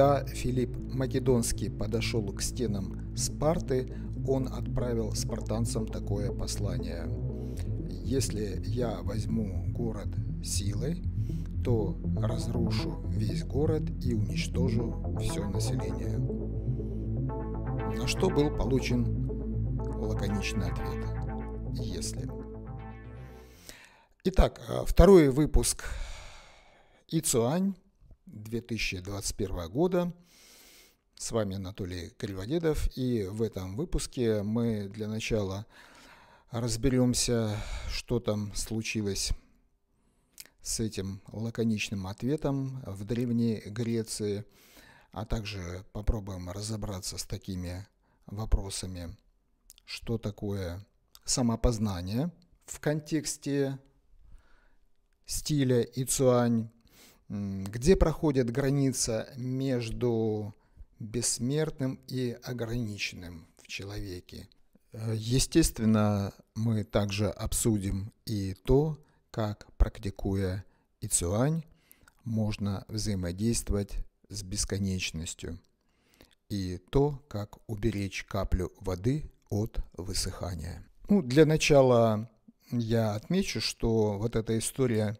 Когда Филипп Македонский подошел к стенам Спарты, он отправил спартанцам такое послание. «Если я возьму город силой, то разрушу весь город и уничтожу все население». На что был получен лаконичный ответ «если». Итак, э, второй выпуск «Ицуань» 2021 года. С вами Анатолий Криводедов, и в этом выпуске мы для начала разберемся, что там случилось с этим лаконичным ответом в Древней Греции, а также попробуем разобраться с такими вопросами, что такое самопознание в контексте стиля и цуань, где проходит граница между бессмертным и ограниченным в человеке. Э, естественно, мы также обсудим и то, как, практикуя Ицуань, можно взаимодействовать с бесконечностью, и то, как уберечь каплю воды от высыхания. Ну, для начала я отмечу, что вот эта история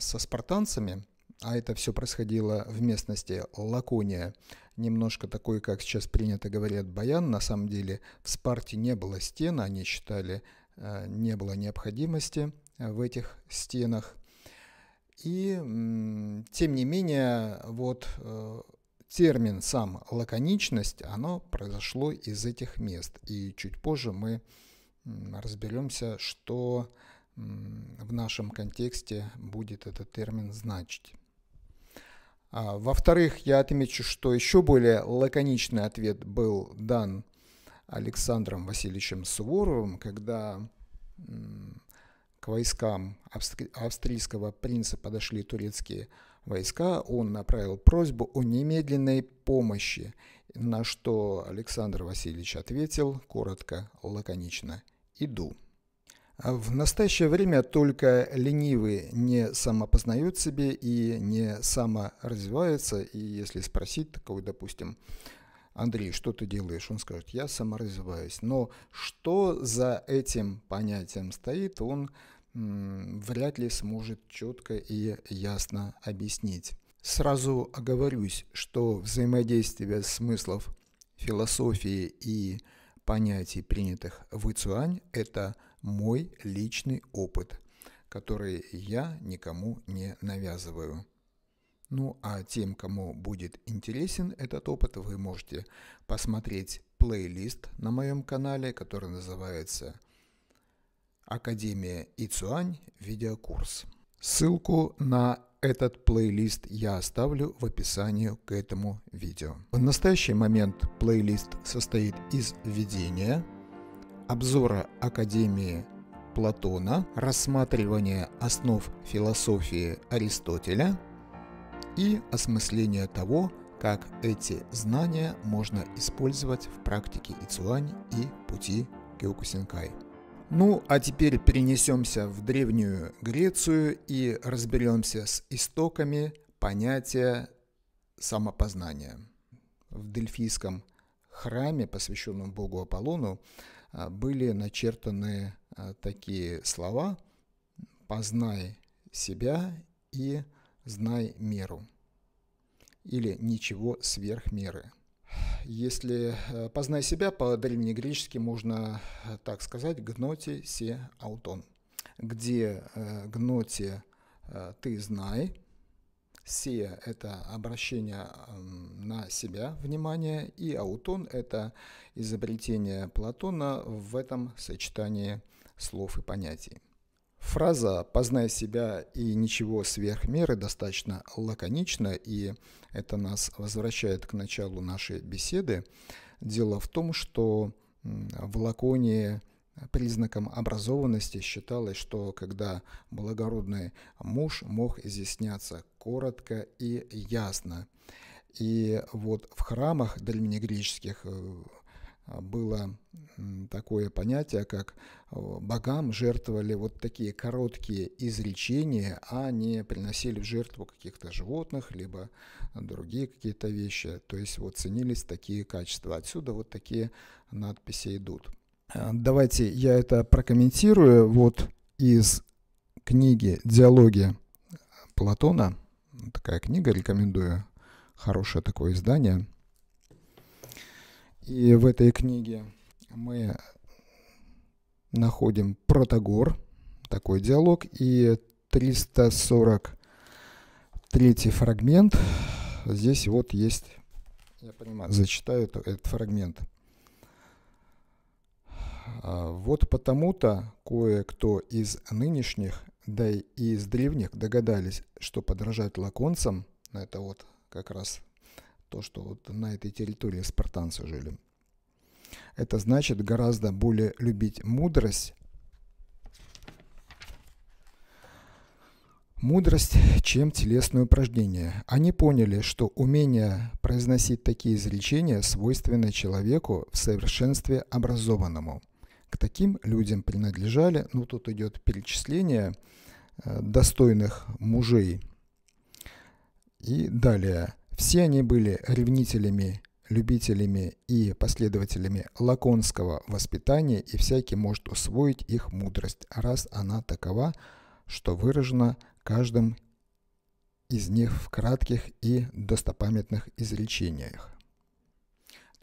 со спартанцами, а это все происходило в местности Лакония, немножко такой, как сейчас принято говорят, Баян, на самом деле в Спарте не было стен, они считали, э, не было необходимости в этих стенах. И, тем не менее, вот э, термин сам лаконичность, оно произошло из этих мест. И чуть позже мы разберемся, что в нашем контексте будет этот термин значить. А, во-вторых, я отмечу, что еще более лаконичный ответ был дан Александром Васильевичем Суворовым, когда к войскам австрийского принца подошли турецкие войска, он направил просьбу о немедленной помощи, на что Александр Васильевич ответил коротко, лаконично «Иду». А в настоящее время только ленивые не самопознают себе и не саморазвиваются. И если спросить такого, допустим, Андрей, что ты делаешь? Он скажет, я саморазвиваюсь. Но что за этим понятием стоит, он вряд ли сможет четко и ясно объяснить. Сразу оговорюсь, что взаимодействие смыслов философии и понятий, принятых в Ицуань, это – мой личный опыт, который я никому не навязываю. Ну а тем, кому будет интересен этот опыт, вы можете посмотреть плейлист на моем канале, который называется «Академия Ицуань. Видеокурс». Ссылку на этот плейлист я оставлю в описании к этому видео. В настоящий момент плейлист состоит из введения – обзора Академии Платона, рассматривание основ философии Аристотеля и осмысление того, как эти знания можно использовать в практике Ицуань и пути Киокусинкай. Ну, а теперь перенесемся в Древнюю Грецию и разберемся с истоками понятия самопознания. В Дельфийском храме, посвященном богу Аполлону, а, были начертаны а, такие слова «познай себя и знай меру» или «ничего сверх меры». Если а, «познай себя» по-древнегречески можно так сказать «гноти се аутон», где «гноти ты знай», Сия – это обращение на себя внимания, и аутон – это изобретение Платона в этом сочетании слов и понятий. Фраза «познай себя и ничего сверх меры» достаточно лаконична, и это нас возвращает к началу нашей беседы. Дело в том, что в Лаконии – Признаком образованности считалось, что когда благородный муж мог изъясняться коротко и ясно. И вот в храмах древнегреческих э, было такое понятие, как э, богам жертвовали вот такие короткие изречения, а не приносили в жертву каких-то животных, либо другие какие-то вещи. То есть вот ценились такие качества. Отсюда вот такие надписи идут. Э, давайте я это прокомментирую. Вот из книги «Диалоги Платона». Такая книга, рекомендую. Хорошее такое издание. И в этой книге мы находим Протагор, такой диалог, и 343 фрагмент. Здесь вот есть, я понимаю, зачитаю этот фрагмент – а, вот потому-то кое-кто из нынешних, да и из древних догадались, что подражать лаконцам, это вот как раз то, что вот на этой территории спартанцы жили, это значит гораздо более любить мудрость, мудрость, чем телесное упражнение. Они поняли, что умение произносить такие изречения свойственно человеку в совершенстве образованному – к таким людям принадлежали, ну тут идет перечисление э, достойных мужей. И далее. Все они были ревнителями, любителями и последователями лаконского воспитания, и всякий может усвоить их мудрость, раз она такова, что выражена каждым из них в кратких и достопамятных изречениях.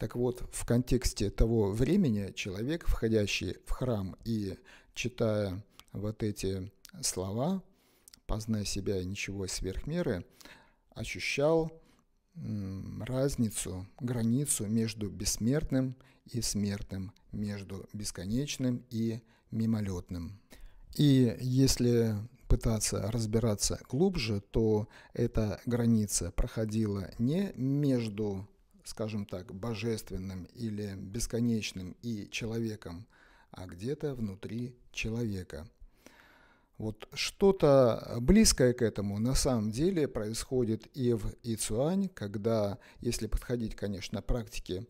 Так вот, в контексте того времени человек, входящий в храм и читая вот эти слова, познай себя и ничего сверх меры, ощущал разницу, границу между бессмертным и смертным, между бесконечным и мимолетным. И если пытаться разбираться глубже, то эта граница проходила не между скажем так, божественным или бесконечным и человеком, а где-то внутри человека. Вот что-то близкое к этому на самом деле происходит и в Ицуань, когда, если подходить, конечно, практике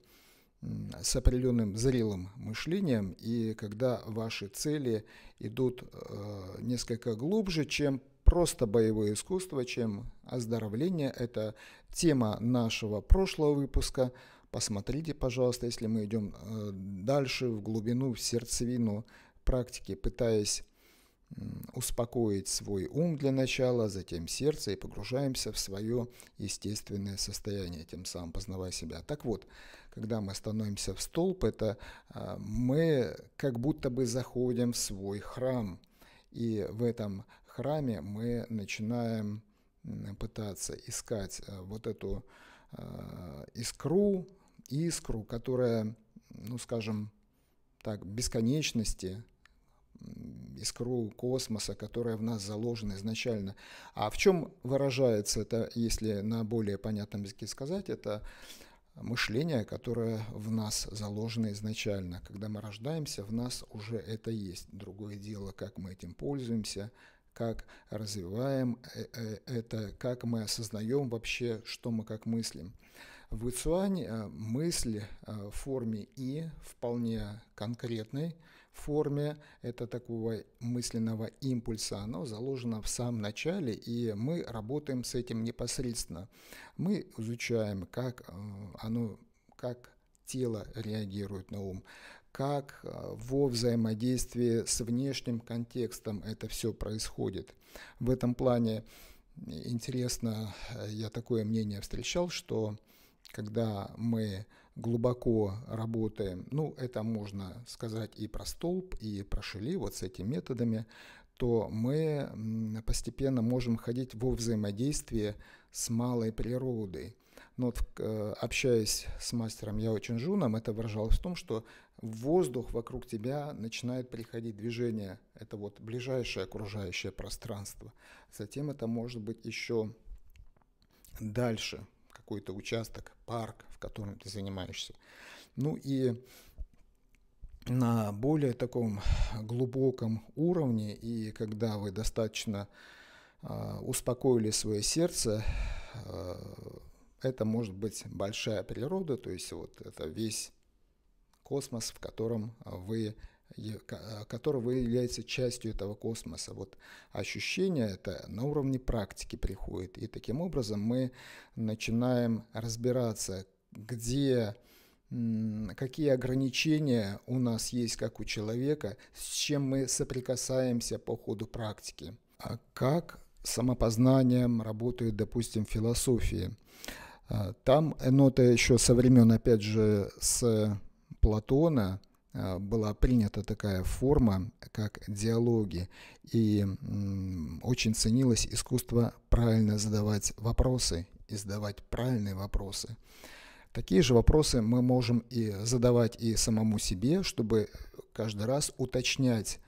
с определенным зрелым мышлением, и когда ваши цели идут э, несколько глубже, чем просто боевое искусство, чем оздоровление. Это тема нашего прошлого выпуска. Посмотрите, пожалуйста, если мы идем э, дальше в глубину, в сердцевину практики, пытаясь успокоить свой ум для начала, затем сердце и погружаемся в свое естественное состояние, тем самым познавая себя. Так вот, когда мы становимся в столб, это э, мы как будто бы заходим в свой храм. И в этом храме мы начинаем пытаться искать э, вот эту э, искру, искру, которая, ну скажем так, бесконечности, искру космоса, которая в нас заложена изначально. А в чем выражается это, если на более понятном языке сказать, это мышление, которое в нас заложено изначально. Когда мы рождаемся, в нас уже это есть. Другое дело, как мы этим пользуемся, как развиваем э, э, это, как мы осознаем вообще, что мы как мыслим. В Ицуане э, мысль в форме «и» вполне конкретной форме это такого мысленного импульса, оно заложено в самом начале, и мы работаем с этим непосредственно. Мы изучаем, как оно, как тело реагирует на ум, как э, во взаимодействии с внешним контекстом это все происходит. В этом плане э, интересно, э, я такое мнение встречал, что когда мы глубоко работаем, ну, это можно сказать и про столб, и про шили, вот с этими методами, то мы постепенно можем ходить во взаимодействие с малой природой. Но вот, общаясь с мастером Яо Чинжуном, это выражалось в том, что воздух вокруг тебя начинает приходить движение. Это вот ближайшее окружающее пространство. Затем это может быть еще дальше какой-то участок, парк, в котором ты занимаешься. Ну и на более таком глубоком уровне, и когда вы достаточно э, успокоили свое сердце, э, это может быть большая природа, то есть вот это весь космос, в котором а, вы а, которого вы являетесь частью этого космоса. Вот ощущение это на уровне практики приходит. И таким образом мы начинаем разбираться, где какие ограничения у нас есть как у человека, с чем мы соприкасаемся по ходу практики. А как самопознанием работает, допустим, философия. А, там это еще со времен, опять же, с Платона а, была принята такая форма, как диалоги, и очень ценилось искусство правильно задавать вопросы и задавать правильные вопросы. Такие же вопросы мы можем и задавать и самому себе, чтобы каждый раз уточнять,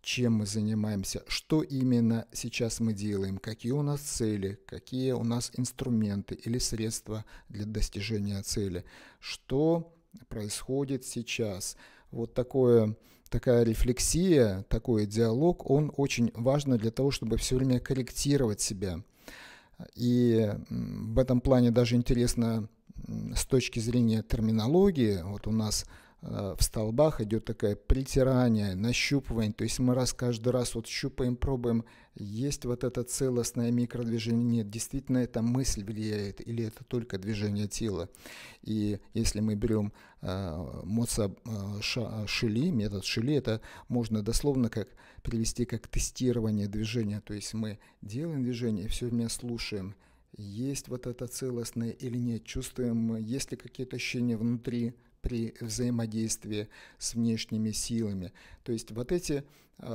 чем мы занимаемся, что именно сейчас мы делаем, какие у нас цели, какие у нас инструменты или средства для достижения цели, что происходит сейчас. Вот такое, такая рефлексия, такой диалог, он очень важен для того, чтобы все время корректировать себя. И в этом плане даже интересно с точки зрения терминологии, вот у нас – Э, в столбах идет такое притирание, нащупывание, то есть мы раз каждый раз вот щупаем, пробуем, есть вот это целостное микродвижение, нет, действительно эта мысль влияет или это только движение тела. И если мы берем э, Моца э, Шили, метод Шили, это можно дословно как привести как тестирование движения, то есть мы делаем движение, все время слушаем, есть вот это целостное или нет, чувствуем, э, есть ли какие-то ощущения внутри, при взаимодействии с внешними силами. То есть вот эти э,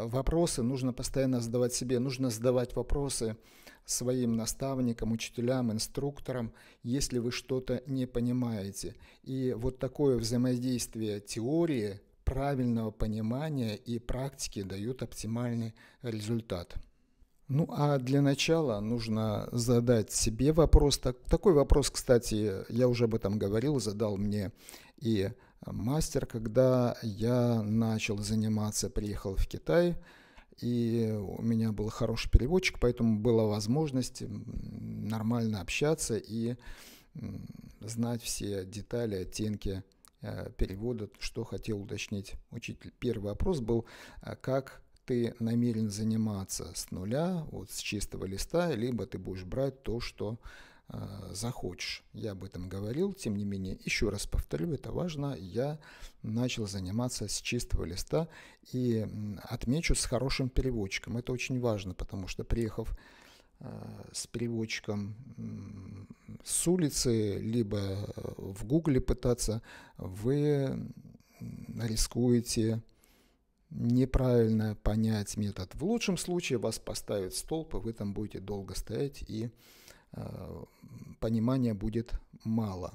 вопросы нужно постоянно задавать себе, нужно задавать вопросы своим наставникам, учителям, инструкторам, если вы что-то не понимаете. И вот такое взаимодействие теории, правильного понимания и практики дают оптимальный результат. Ну а для начала нужно задать себе вопрос. Так, такой вопрос, кстати, я уже об этом говорил, задал мне и мастер, когда я начал заниматься, приехал в Китай, и у меня был хороший переводчик, поэтому была возможность нормально общаться и знать все детали, оттенки э, перевода, что хотел уточнить учитель. Первый вопрос был, а как ты намерен заниматься с нуля, вот с чистого листа, либо ты будешь брать то, что э, захочешь. Я об этом говорил, тем не менее, еще раз повторю, это важно, я начал заниматься с чистого листа и отмечу с хорошим переводчиком. Это очень важно, потому что приехав э, с переводчиком с улицы, либо э, в Гугле пытаться, вы рискуете неправильно понять метод. В лучшем случае вас поставят столб, и вы там будете долго стоять, и э, понимания будет мало.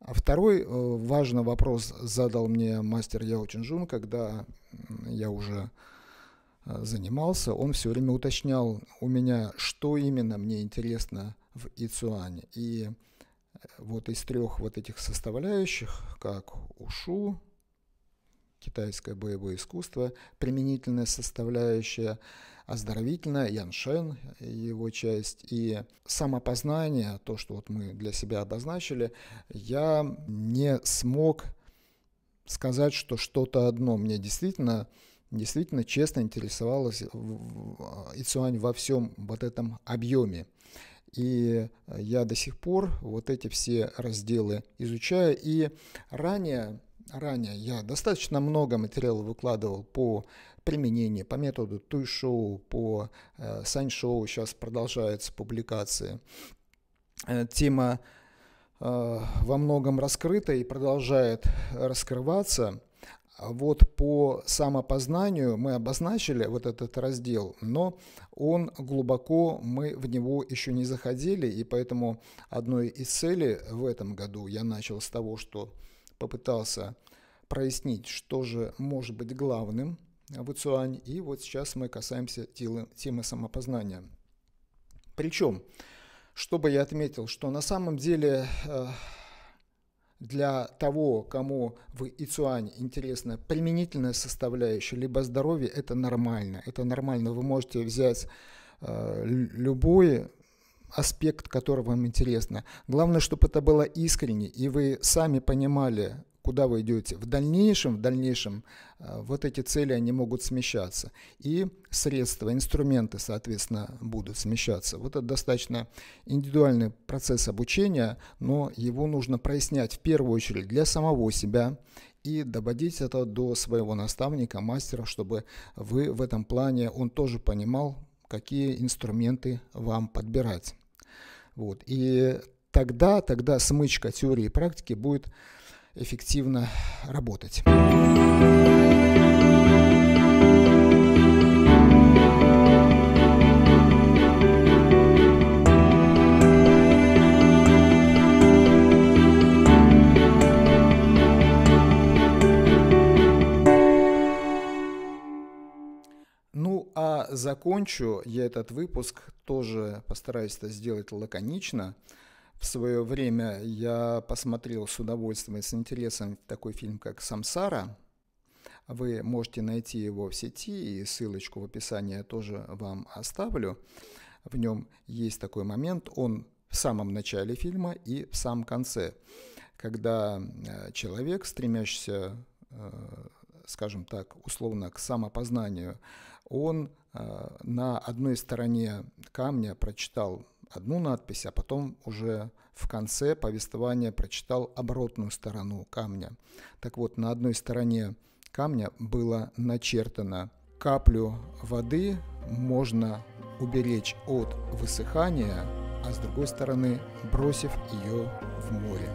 А второй э, важный вопрос задал мне мастер Яо Чинжун, когда я уже э, занимался, он все время уточнял у меня, что именно мне интересно в Ицуане. И э, вот из трех вот этих составляющих, как ушу, китайское боевое искусство, применительная составляющая, оздоровительная, яншен, его часть, и самопознание, то, что вот мы для себя обозначили, я не смог сказать, что что-то одно. Мне действительно действительно честно интересовалась Ицуань во всем вот этом объеме. И я до сих пор вот эти все разделы изучаю. И ранее ранее я достаточно много материала выкладывал по применению, по методу туй-шоу, по э, сань-шоу, сейчас продолжаются публикации. Э, тема э, во многом раскрыта и продолжает раскрываться. Вот по самопознанию мы обозначили вот этот раздел, но он глубоко, мы в него еще не заходили, и поэтому одной из целей в этом году я начал с того, что попытался прояснить, что же может быть главным в Ицуань. И вот сейчас мы касаемся темы самопознания. Причем, чтобы я отметил, что на самом деле э, для того, кому в Ицуане интересна применительная составляющая, либо здоровье, это нормально. Это нормально. Вы можете взять э, любой аспект, которого вам интересно. Главное, чтобы это было искренне, и вы сами понимали, куда вы идете. В дальнейшем, в дальнейшем э, вот эти цели, они могут смещаться. И средства, инструменты, соответственно, будут смещаться. Вот это достаточно индивидуальный процесс обучения, но его нужно прояснять в первую очередь для самого себя и доводить это до своего наставника, мастера, чтобы вы в этом плане, он тоже понимал, какие инструменты вам подбирать. Вот. И тогда, тогда смычка теории и практики будет эффективно работать. закончу я этот выпуск, тоже постараюсь это сделать лаконично. В свое время я посмотрел с удовольствием и с интересом такой фильм, как «Самсара». Вы можете найти его в сети, и ссылочку в описании я тоже вам оставлю. В нем есть такой момент, он в самом начале фильма и в самом конце, когда э, человек, стремящийся э, скажем так, условно, к самопознанию, он э, на одной стороне камня прочитал одну надпись, а потом уже в конце повествования прочитал оборотную сторону камня. Так вот, на одной стороне камня было начертано «Каплю воды можно уберечь от высыхания, а с другой стороны бросив ее в море».